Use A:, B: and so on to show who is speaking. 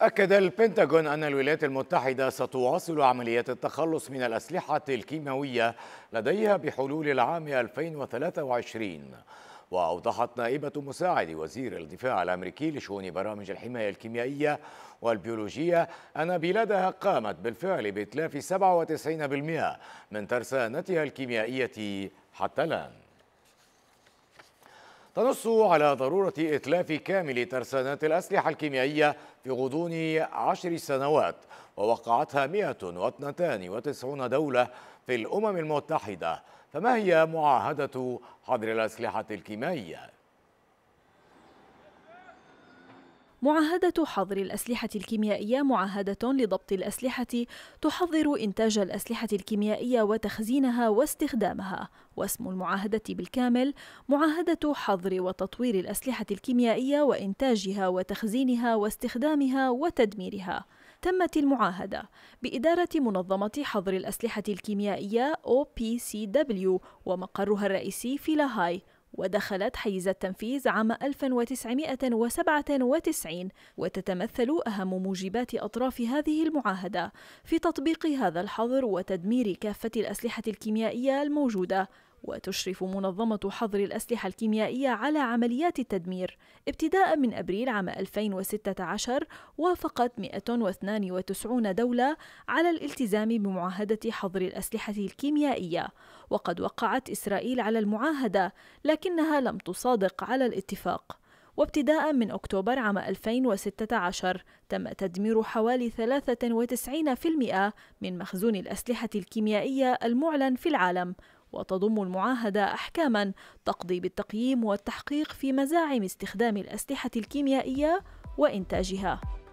A: أكد البنتاغون أن الولايات المتحدة ستواصل عمليات التخلص من الأسلحة الكيماوية لديها بحلول العام 2023 وأوضحت نائبة مساعد وزير الدفاع الأمريكي لشؤون برامج الحماية الكيميائية والبيولوجية أن بلادها قامت بالفعل بإتلاف 97% من ترسانتها الكيميائية حتى الآن تنص على ضرورة إتلاف كامل ترسانات الأسلحة الكيميائية في غضون عشر سنوات ووقعتها 192 دولة في الأمم المتحدة فما هي معاهدة حظر الأسلحة الكيميائية؟
B: معاهدة حظر الأسلحة الكيميائية معاهدة لضبط الأسلحة تحظر إنتاج الأسلحة الكيميائية وتخزينها واستخدامها واسم المعاهدة بالكامل معاهدة حظر وتطوير الأسلحة الكيميائية وإنتاجها وتخزينها واستخدامها وتدميرها تمت المعاهدة بإدارة منظمة حظر الأسلحة الكيميائية OPCW ومقرها الرئيسي في لاهاي ودخلت حيز التنفيذ عام 1997 وتتمثل أهم موجبات أطراف هذه المعاهدة في تطبيق هذا الحظر وتدمير كافة الأسلحة الكيميائية الموجودة وتشرف منظمة حظر الأسلحة الكيميائية على عمليات التدمير ابتداء من أبريل عام 2016 وافقت 192 دولة على الالتزام بمعاهدة حظر الأسلحة الكيميائية وقد وقعت إسرائيل على المعاهدة لكنها لم تصادق على الاتفاق وابتداء من أكتوبر عام 2016 تم تدمير حوالي 93% من مخزون الأسلحة الكيميائية المعلن في العالم وتضم المعاهدة أحكاما تقضي بالتقييم والتحقيق في مزاعم استخدام الأسلحة الكيميائية وإنتاجها